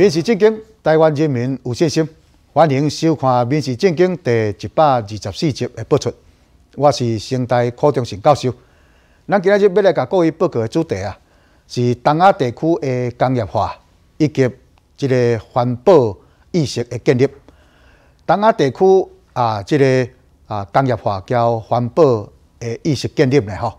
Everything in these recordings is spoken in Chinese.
《民视正经》，台湾人民有信心，欢迎收看《民视正经》第一百二十四集的播出。我是生态科中心教授。咱今日要来甲各位报告的主题啊，是东亚地区诶工业化以及一个环保意识诶建立。东亚地区啊，这个啊工业化交环保诶意识建立呢，吼，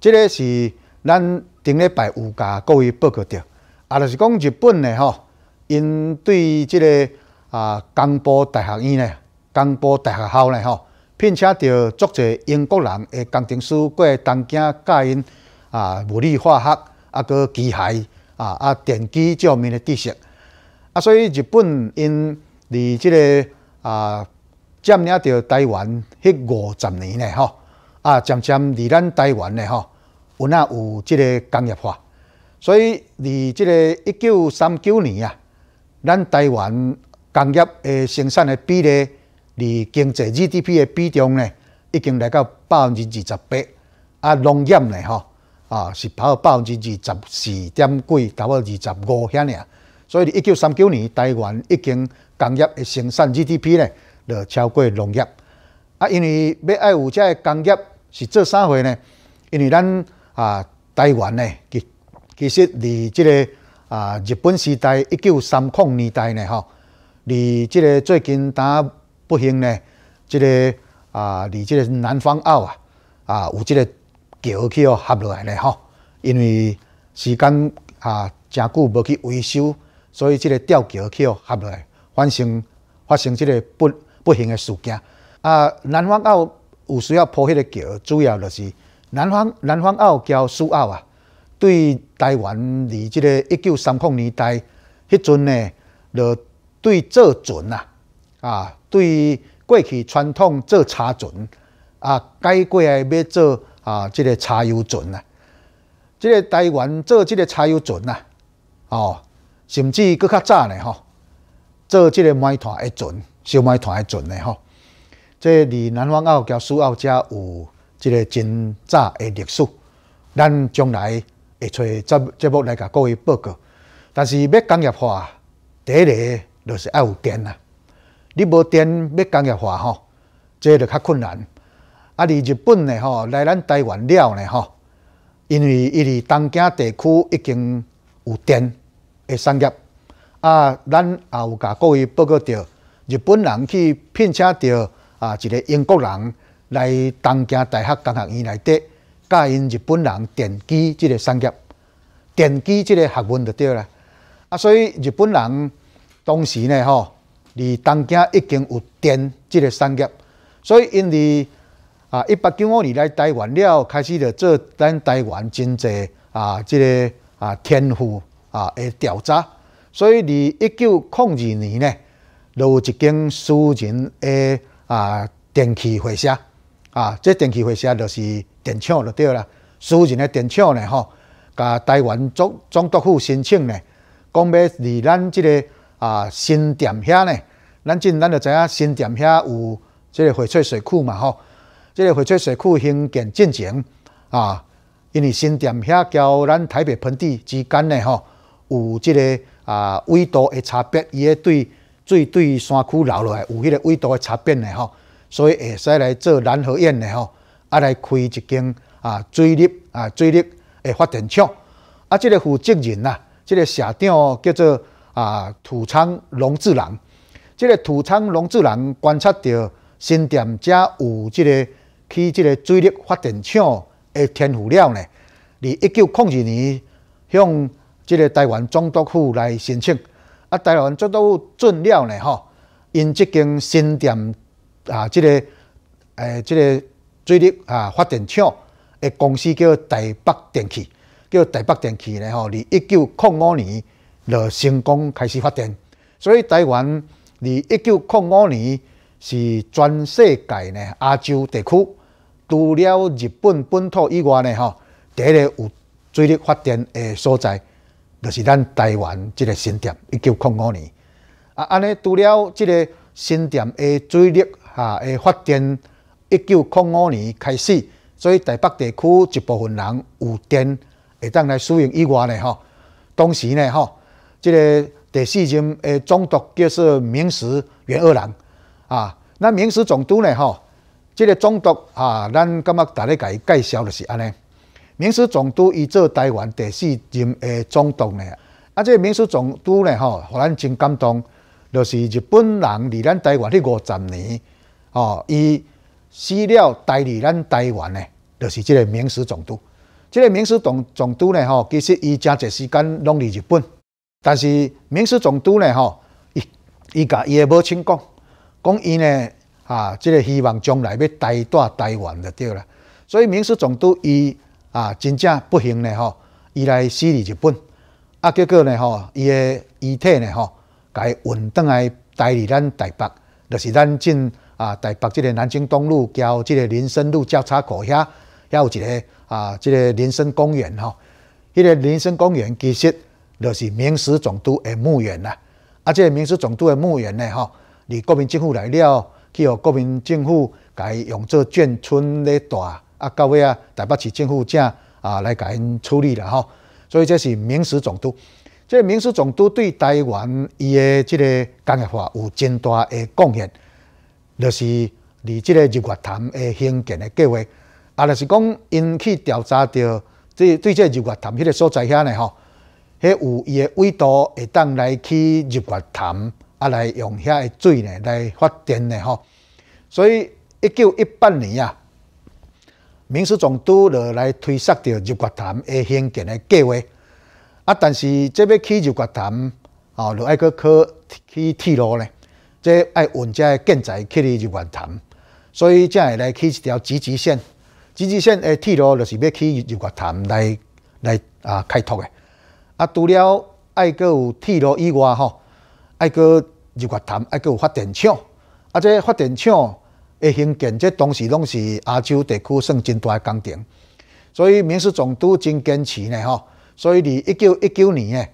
这个是咱顶礼拜有甲各位报告到，啊，就是讲日本呢，吼。因对即个啊，江波大学院呢，江波大学校呢，吼，并且着足者英国人诶工程师过来东京教因啊，物理化学啊，个机械啊，啊，电机这明个知识啊，所以日本因离即个啊，占领着台湾迄五十年呢，吼啊，渐渐离咱台湾呢，吼，有那有即个工业化，所以离即个一九三九年啊，咱台湾工业诶生产诶比例，离经济 GDP 诶比重呢，已经嚟到百分之二十八。啊，农业呢，吼，啊，是跑到百分之二十四点几，达到二十五遐尔。所以，一九三九年，台湾已经工业诶生产 GDP 呢，就超过农业。啊，因为要爱有遮工业是做啥货呢？因为咱啊，台湾呢，其其实离即个。啊，日本时代一九三零年代呢，吼，离即个最近当不幸呢，即个啊离即个南方澳啊，啊有即个桥去哦合落来呢，吼，因为时间啊诚久无去维修，所以即个吊桥去哦合落来，发生发生即个不不幸的事件。啊，南方澳有需要铺迄个桥，主要就是南方南方澳交苏澳啊。对台湾离这个一九三五年代迄阵呢，就对做船啊，啊，对过去传统做茶船啊，改过来要做啊，这个柴油船啊，这个台湾做即个柴油船啊，哦，甚至搁较早呢吼，做即个煤炭的船，烧煤炭的船呢吼，即离南湾澳交苏澳遮有即个真早的历史，咱将来。会找节节目来甲各位报告，但是要工业化，第一个就是要有电啊！你无电要工业化吼，这就较困难。啊，日本呢吼，来咱台湾了呢吼，因为伊伫东京地区已经有电的产业，啊，咱也有甲各位报告到，日本人去聘请到啊一个英国人来东京大学工学院内底。甲因日本人奠基即个产业，奠基即个学问就对了。啊，所以日本人当时呢，吼，离东京已经有电即个产业，所以因离啊一八九五年来台湾了，开始着做咱台湾真济啊，即个啊天赋啊的调查。所以离一九零二年呢，就有一间私人诶啊电器会社啊，即电器会社就是。电厂就对啦。私人的电厂呢，吼，甲台湾总总督府申请呢，讲要离咱即个啊新店遐呢。咱进咱就知影新店遐有即个翡翠水库嘛，吼。即个翡翠水库兴建进程啊，因为新店遐交咱台北盆地之间呢，吼，有即个啊纬度的差别，伊个对水对山区流落来有迄个纬度的差别呢，吼。所以会使来做南河堰的，吼。啊，来开一间啊，水利啊，水利诶发电厂。啊，即个负责人啊，即个社长叫做啊，土仓龙志郎。即个土仓龙志郎观察到新店遮有即个去即个水利发电厂诶天赋了呢。离一九空二年向即个台湾总督府来申请。啊，台湾总都府准了呢，吼，因即间新店啊，即个诶，即个。水力啊，发电厂的公司叫台北电器，叫台北电器咧吼，二一九零五年就成功开始发电，所以台湾二一九零五年是全世界呢，亚洲地区除了日本本土以外呢，吼第一个有水力发电的所在，就是咱台湾即个新店一九零五年啊，安尼除了即个新店的水力啊的发电。一九零五年开始，所以台北地区一部分人有电会当来使用以外呢，吼。当时呢，吼，即个第四任的总督叫做明石元二郎啊。那明石总督呢，吼，即个总督啊，咱感觉逐个甲伊介绍的是安尼。明石总督伊做台湾第四任的总督呢，啊，即个明石总督呢，吼，互咱真感动，就是日本人离咱台湾迄五十年哦，伊。死了，代理咱台湾的，就是即个明史总督。即个明史总总督呢，吼，其实伊真侪时间拢伫日本。但是明史总督呢，吼，伊伊甲伊的无亲讲，讲伊呢，啊，即个希望将来要带蹛台湾就对了。所以明史总督伊啊，真正不幸呢，吼，伊来死伫日本，啊，结果呢，吼，伊个遗体呢，吼，伊运倒来代理咱台北，就是咱进。啊，台北即个南京东路交即个林森路交叉口，遐遐有一个啊，即个林森公园吼。迄个林森公园其实就是明史总督的墓园啦。啊，即、个明史总督的墓园呢，吼，离国民政府来了，去由国民政府改用作眷村咧带，啊，到尾啊，台北市政府正啊来改处理了吼。所以这是明史总督。这明史总督对台湾伊的这个工业化有真大的贡献。就是离这个日月潭诶兴建诶计划，啊，就是讲因去调查到，对对，这日月潭迄个所在遐呢吼，迄有伊诶纬度会当来去日月潭，啊，来用遐诶水呢来发电呢吼。所以一九一八年啊，民事总督就来推设着日月潭诶兴建诶计划，啊，但是这要去日月潭，啊，就爱阁靠去铁路呢。即爱运，即建材去入月潭，所以才会来起一条吉吉线。吉吉线诶，铁路就是要去入月潭来来啊开拓诶。啊，除了爱搁有铁路以外，吼，爱搁入月潭，爱搁有发电厂。啊，即发电厂诶兴建，即当时拢是亚洲地区算真大诶工程。所以明治总督真坚持呢，吼。所以伫一九一九年诶，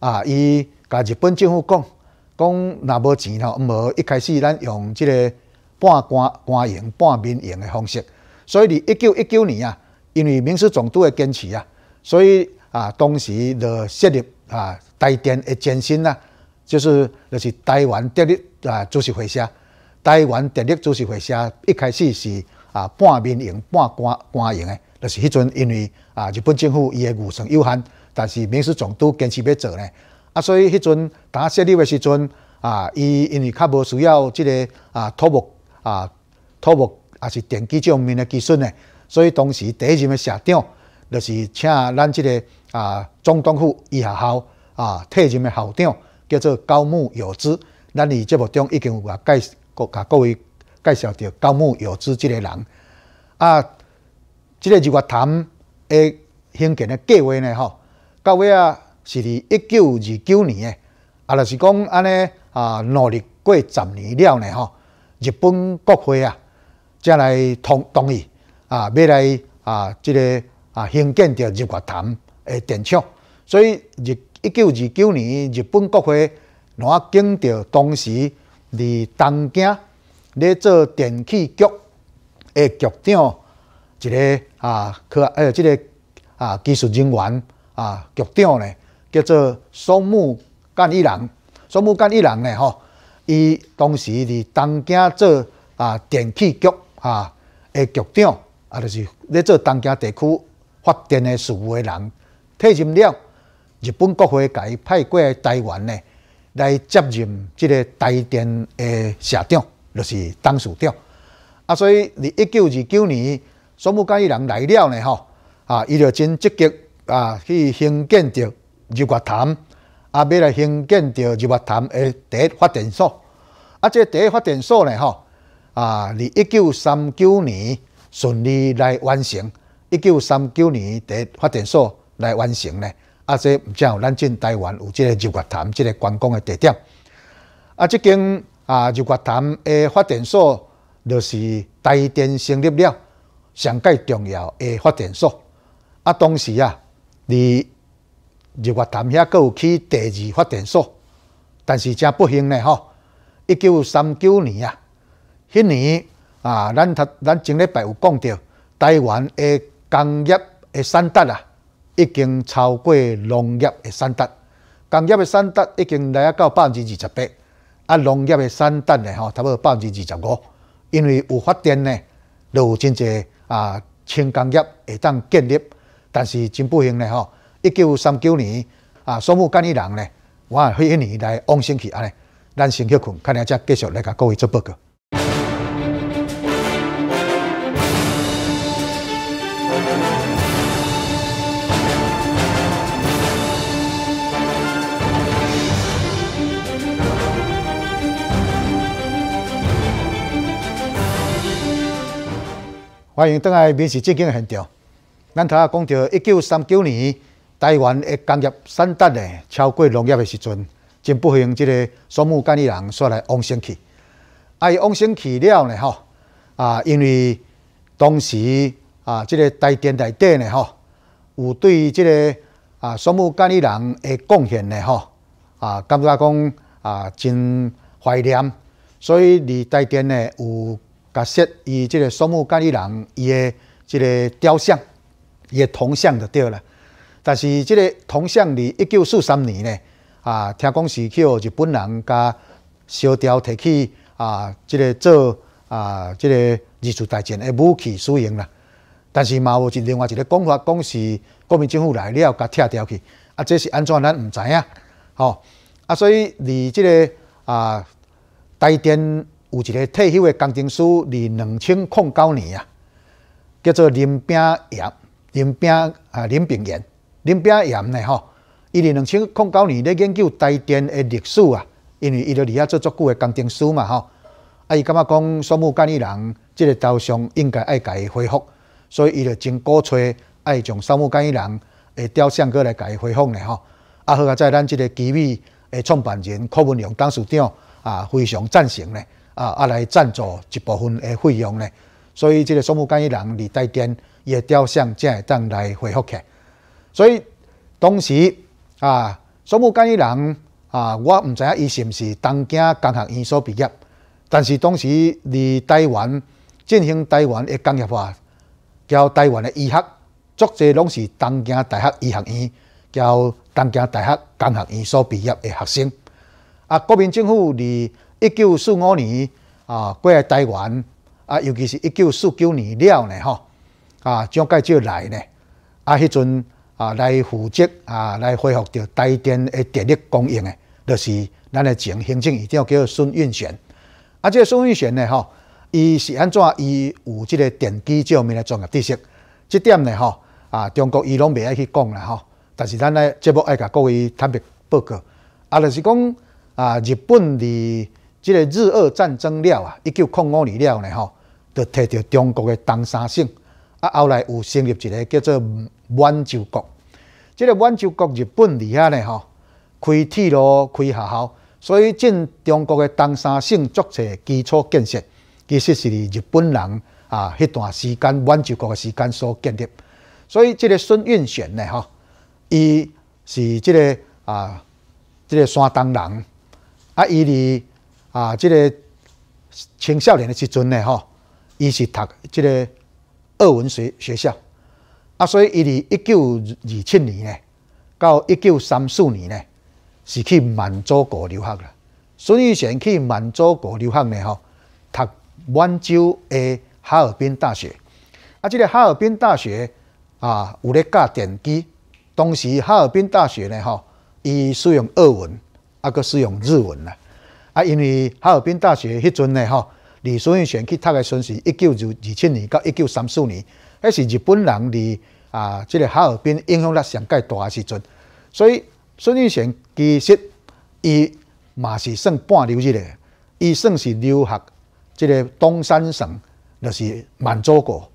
啊，伊甲日本政府讲。讲若无钱吼，无一开始咱用即个半官官营半民营的方式，所以伫一九一九年啊，因为民事总督的坚持啊，所以啊，当时就设立啊，台电的前身啊，就是就是台湾电力啊，主席会社。台湾电力主席会社一开始是啊，半民营半官官营的，就是迄阵因为啊，日本政府伊的预算有限，但是民事总督坚持要做呢。啊，所以迄阵打设立诶时阵，啊，伊因为较无需要即个啊，土木啊，土木也是电机方面诶技术呢，所以当时第一任诶社长，就是请咱即个啊，总统府医学院啊，退任诶校长叫做高木有之。咱伫节目中已经有啊介，各甲各位介绍到高木有之即个人。啊，即个日月谈诶兴建诶计划呢吼，到尾啊。是伫一九二九年诶，啊，就是讲安尼啊，努力过十年了呢，吼！日本国会啊，才来同同意啊，要来啊，即个啊兴建着日月潭诶电厂。所以日一九二九年，日本国会攞啊，着当时伫东京咧做电气局诶局长，一个啊科，诶，即个啊技术人员啊局长呢。叫做松木干一郎。松木干一郎呢，吼，伊当时伫东京做啊电器局啊的局长，啊就是咧做东京地区发电的事务的人。退休了，日本国会伊派过台员呢，来接任即个台电的社长，就是董事长。啊，所以伫一九二九年，松木干一郎来了呢，吼，啊，伊就真积极啊去兴建着。日月潭，啊，买来兴建到日月潭诶第一发电所，啊，这第一发电所呢，吼，啊，伫一九三九年顺利来完成，一九三九年第一发电所来完成呢，啊，这毋只有咱进台湾有即个日月潭即个观光诶地点，啊，即间啊日月潭诶发电所，就是台电成立了上界重要诶发电所，啊，当时啊，伫。日月潭遐阁有起第二发电所，但是真不幸呢吼。一九三九年啊，迄年啊，咱头咱前礼拜有讲到，台湾的工业的产值啊，已经超过农业的产值。工业的产值已经来啊到百分之二十八，啊，农业的产值呢吼，差不多百分之二十五。因为有发电呢，就有真侪啊，轻工业会当建立，但是真不幸呢吼。一九三九年啊，苏木干一人呢，我啊去一年来往新奇安尼，咱先歇困，看下再继续来甲各位做报告。欢迎邓来民史正经的现场，咱头啊讲到一九三九年。台湾的工业产值呢超过农业的时阵，真不幸，这个苏木干利人煞来往生去，伊往生去了呢，吼啊，因为当时啊，这个台电台底呢，吼有对这个啊苏木干利人的贡献呢，吼啊，感觉讲啊真怀念，所以伫台电呢有解设伊这个苏木干利人伊的这个雕像，伊的铜像就对了。但是，这个铜像伫一九四三年呢，啊，听讲是叫日本人甲烧掉，摕去啊，这个做啊，这个二次大战的武器使用啦。但是嘛，有另外一个讲法，讲是国民政府来，了，甲拆掉去啊。这是安怎咱毋知影，吼啊，所以伫这个啊台电有一个退休的工程师，伫两千零九年啊，叫做林炳业，林炳啊林炳炎。林炳炎呢？吼，二伫两千零九年咧研究台电的历史啊，因为伊就离遐做足久的工程师嘛，吼。啊，伊感觉讲双木干一人这个雕像应该爱加以恢复，所以伊就真鼓吹爱从双木干一人的雕像过来加以恢复呢，吼。啊，好啊，在咱这个机密的创办人柯文良董事长啊，非常赞成呢，啊，啊来赞助一部分的费用呢，所以这个双木干一人伫台电的雕像才会当来恢复来。所以当时啊，苏木干伊人啊，我唔知影伊是毋是东京工学院所毕业。但是当时，离台湾进行台湾的工业化，交台湾的医学，足者拢是东京大学医学院交东京大学工学院所毕业的学生。啊，国民政府离一九四五年啊，过来台湾啊，尤其是一九四九年了呢，吼啊，蒋介石来呢啊，迄阵。啊，来负责啊，来恢复着台电的电力供应的，就是咱的前行政一定要叫孙运璇。啊，即个孙运璇呢，吼，伊是安怎？伊有即个电机这方面的专业知识，这点呢，吼，啊，中国伊拢袂爱去讲啦，吼。但是咱呢，节目爱甲各位坦白报告，啊，就是讲啊，日本的即个日俄战争了啊，一九零五年了呢，吼，就摕着中国的东三省，啊，后来有成立一个叫做。满洲国，这个满洲国，日本伫遐咧吼，开铁路，开学校，所以进中国嘅东三省作些基础建设，其实是日本人啊，迄段时间满洲国嘅时间所建立。所以即个孙运选呢，吼，伊是这个啊，这个山东人，啊，伊伫啊，这个青少年嘅时阵呢，吼，伊是读即个日文学学校。啊，所以伊伫一九二七年呢，到一九三四年呢，是去满洲国留学啦。孙玉璇去满洲国留学呢，吼，读满洲的哈尔滨大学。啊，这个哈尔滨大学啊，有咧教电机。当时哈尔滨大学呢，吼，伊使用俄文，啊，佫使用日文啦。啊，因为哈尔滨大学迄阵呢，吼，李孙玉璇去读的顺序，一九二七年到一九三四年。迄是日本人伫啊！即个哈尔滨影响力上介大诶时阵，所以孙运璇其实伊嘛是算半流日诶，伊算是留学即个东三省，就是满洲国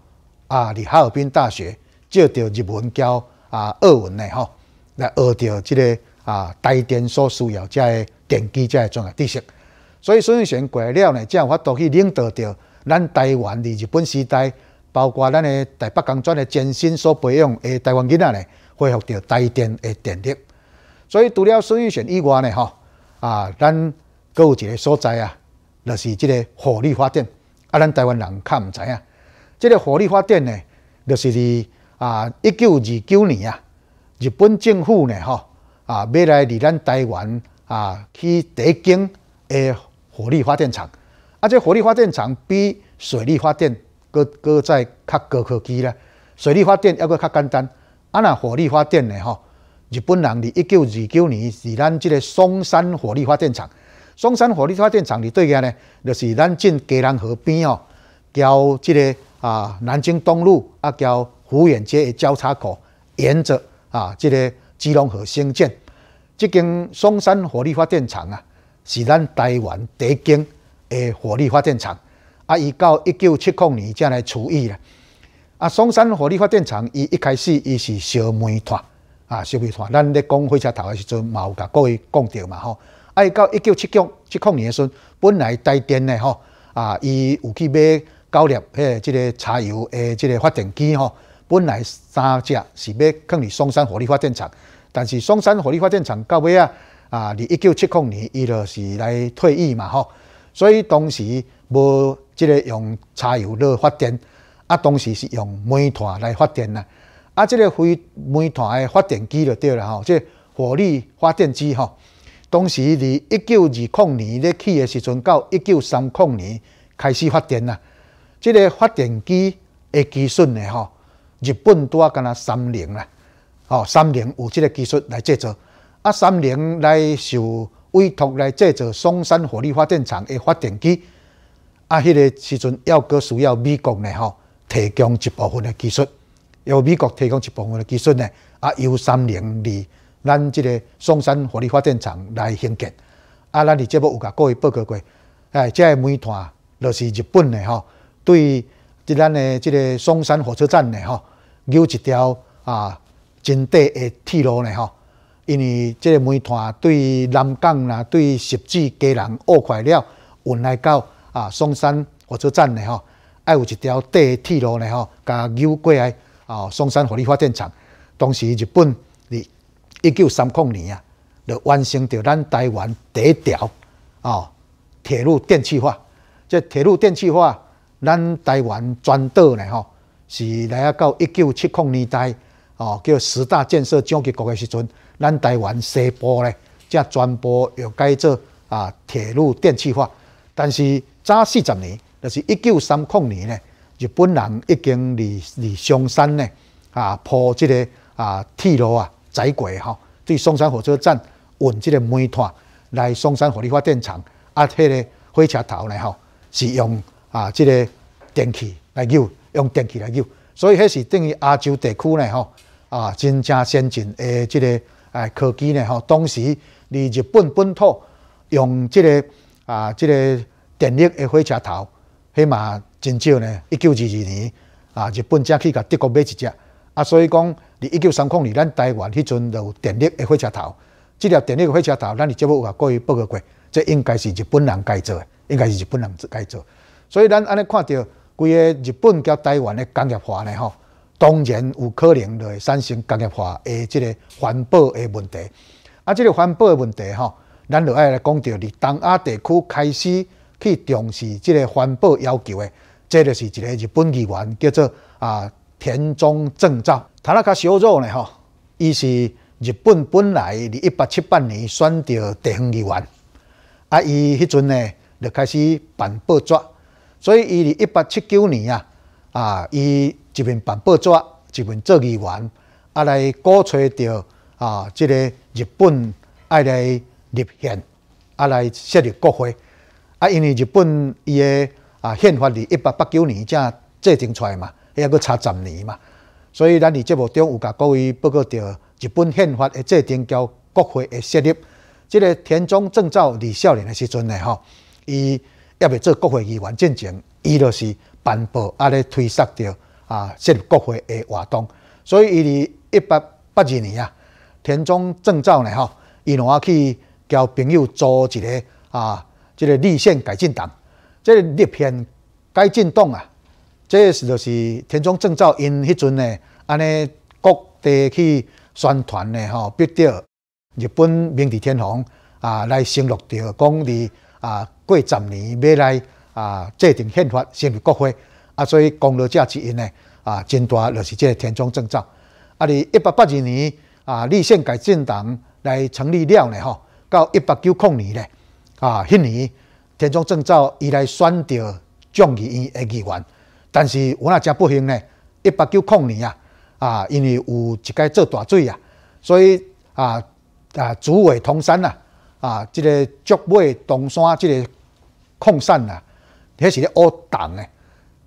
啊，伫哈尔滨大学借到日文交啊日文诶吼，来学到即个啊台电所需要即个电机即个专业知识，所以孙运璇过来呢，才有法度去领导到咱台湾伫日本时代。包括咱的台北工转的艰辛所培养的台湾囡仔呢，恢复到大电的电力。所以除了水力选以外呢，吼啊，咱各有一个所在啊，就是这个火力发电。啊，咱台湾人较唔知啊，这个火力发电呢，就是伫啊一九二九年啊，日本政府呢，吼啊买来伫咱台湾啊去第一京诶火力发电厂。啊，这火力发电厂比水力发电搁搁再较高科技啦，水力发电要佫较简单。啊，那火力发电呢？吼，日本人伫一九二九年是咱这个松山火力发电厂。松山火力发电厂伫对面呢，就是咱进吉兰河边哦，交即个啊南京东路啊交湖远街的交叉口，沿着啊即个基隆河兴建。即间松山火力发电厂啊，是咱台湾第一间诶火力发电厂。啊，伊到一九七五年才来退役啦。啊，嵩山火力发电厂伊一开始伊是烧煤炭，啊，烧煤炭。咱在讲火车头的时阵，嘛有甲各位讲着嘛吼。啊，伊到一九七九七五年时，本来带电的吼。啊，伊有去买九粒嘿，这个柴油诶，这个发电机吼。本来三只是要放伫嵩山火力发电厂，但是嵩山火力发电厂到尾啊，啊，伫一九七五年，伊就是来退役嘛吼。所以当时无。即个用柴油来发电，啊，当时是用煤炭来发电啦。啊，即个非煤炭诶发电机就对了吼，即个、火力发电机吼。当时伫一九二零年咧起诶时阵，到一九三零年开始发电啦。即个发电机诶技术呢吼，日本多敢若三菱啦，吼三菱有即个技术来制造，啊三菱来受委托来制造松山火力发电厂诶发电机。啊！迄个时阵要阁需要美国呢？吼，提供一部分的技术，由美国提供一部分的技术呢。啊 u 三菱二，咱即个松山火力发电厂来兴建。啊，咱伫即目有甲各位报告过。哎，即个煤炭就是日本的吼，对即咱的即个松山火车站的吼，有一条啊真短的铁路呢吼，因为即个煤炭对南港啦，对十指家人恶快了运来到。啊，松山火车站嘞吼，爱有一条短铁路呢吼，甲绕过来啊，松山火力发电厂。当时日本咧一九三五年啊，就完成着咱台湾第一条啊铁路电气化。即铁路电气化，咱台湾专岛呢吼，是来啊到一九七零年代哦，叫十大建设蒋结果诶时阵，咱台湾西部咧才全播又改造啊铁路电气化，但是。早四十年，就是一九三五年呢，日本人已经离离松山呢啊，铺这个啊铁路啊，窄轨哈，对松山火车站运这个煤炭来松山火力发电厂啊，迄个火车头呢吼是用啊这个电器来救，用电器来救，所以迄是等于亚洲地区呢吼啊，真正先进诶这个诶科技呢吼，当时离日本本土用这个啊这个。电力诶，火车头迄嘛真少呢。一九二二年啊，日本才去甲德国买一只啊。所以讲，伫一九三五年，咱台湾迄阵就有电力诶火车头。这条电力诶火车头，咱是节目有讲过、报告过，即应该是日本人改造诶，应该是日本人改造。所以咱安尼看到规个日本交台湾诶工业化呢，吼，当然有可能就会产生工业化诶即个环保诶问题。啊，即个环保诶问题吼，咱就要来讲到伫东亚地区开始。去重视即个环保要求的，即就是一个日本议员叫做啊田中正造。他那个小组呢吼，伊是日本本来伫一八七八年选到地方议员，啊，伊迄阵呢就开始办报纸，所以伊伫一八七九年啊啊，伊一边办报纸一边做议员，啊来鼓吹着啊，即个日本爱来立宪，啊来设立国会。啊，因为日本伊个啊宪法伫一八八九年才制定出来嘛，伊还差十年嘛，所以咱伫节目中有甲各位报告着日本宪法的制定交国会的设立。即个田中正造伫少年的时阵呢，吼，伊也未做国会议员进前，伊就是颁布啊，咧推搡着啊设立国会的活动。所以伊伫一八八二年啊，田中正造呢，吼，伊两去交朋友做一个啊。即个立宪改进党，即立片改进党啊，这是就是田中正造因迄阵呢，安尼各地去宣传呢吼，逼着日本明治天皇啊来承诺着讲，伫啊过十年要来啊制定宪法，成立国会，啊所以功劳价值因呢啊真大，就是即田中正造，啊伫一八八二年啊立宪改进党来成立了呢吼，到一八九九年呢。啊！迄年田中正造伊来选到众议院的议员，但是我那真不幸呢。一八九九年啊，啊，因为有一届做大水啊，所以啊啊，竹尾通山啊，啊，即个竹尾东山即个矿山啊，迄是乌洞个，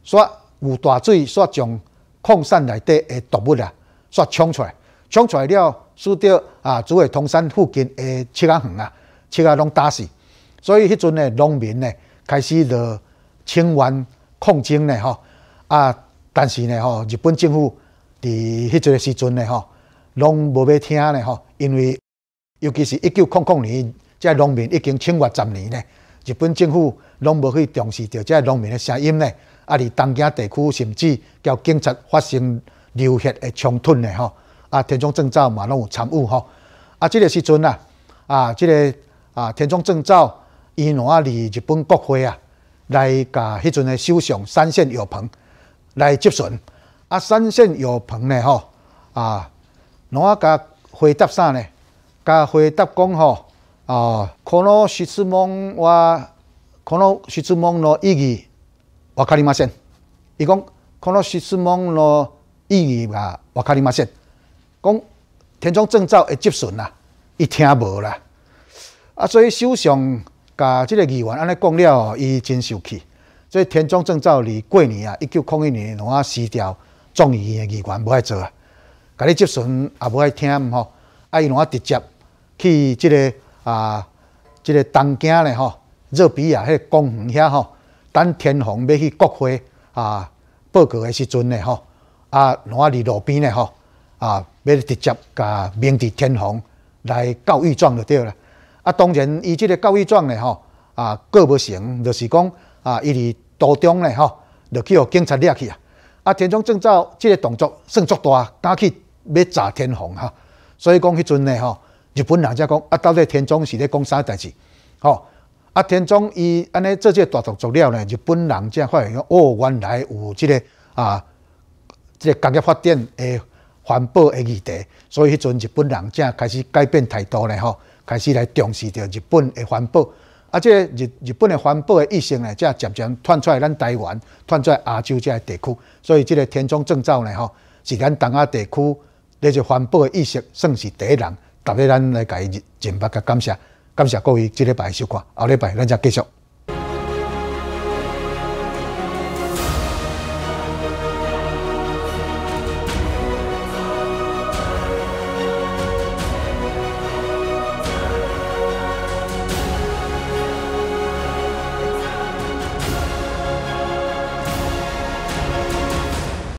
煞有大水，煞将矿山内底的毒物啊煞冲出来，冲出来了，输到啊竹尾通山附近个七甲园啊，七甲拢打死。所以迄阵呢，农民呢开始就清完矿井呢，吼啊！但是呢，吼日本政府伫迄阵时阵呢，吼，拢无要听呢，吼，因为尤其是一九四五年，这农民已经清完十年呢，日本政府拢无去重视着这农民的声音呢。啊，伫东京地区甚至交警察发生流血的冲突呢，吼啊，田中正造嘛，拢有参与吼啊，这个时阵啊，啊，这个啊，田中正造。伊我离日本国会啊，来甲迄阵的首相三线友朋来接顺啊。三线友朋呢，吼啊，我甲回答啥呢？甲回答讲吼啊，可能，是，问，我，可能，，，，，，，，，，，，，，，，，，，，，，，，，，，，，，，，，，，，，，，，，，，，，，，，，，，，，，，，，，，，，，，，，，，，，，，，，，，，，，，，，，，，，，，，，，，，，，，，，，，，，，，，，，，，，，，，，，，，，，，，，，，，，，，，，，，，，，，，，，，，，，，，，，，，，，，，，，，，，，，，，，，，，，，，，，，，，，，，，，，，，，，，，，，，，，，，，，，，，，，，，伊伊讲讲可能会接啦，听无啊，所以首相。甲即个议员安尼讲了，伊真受气。所以天宗正照离过年啊，一九空一年，伊啊辞掉众议院的议员，无爱做啊。甲你接顺也无爱听吼，啊伊拢啊直接去即个啊即个东京咧吼，热比亚迄个公园遐吼，等天皇要去国会啊报告的时阵咧吼，啊拢啊伫路边咧吼，啊要直接甲明治天皇来告御状就对了。啊，当然，伊即个告御状呢，吼，啊，过不成，就是讲啊，伊伫途中呢，吼，就去互警察抓去啊。啊，田中正照即个动作算足大，敢去要炸天皇哈。所以讲迄阵呢，吼，日本人则讲啊，到底田中是咧讲啥代志？吼，啊，田中伊安尼做这大动作了呢，日本人则发现讲，哦，原来有即个啊，即个工业发展诶，环保诶议题，所以迄阵日本人则开始改变态度呢，吼。开始来重视着日本的环保，啊，这日日本的环保的意识呢，才渐渐传出来咱台湾，传出来亚洲这个地区，所以这个田中正造呢，吼，是咱东亚地区，咧就环保的意识算是第一人，特别咱来给认认捌甲感谢，感谢各位，即礼拜收看，后礼拜咱再继续。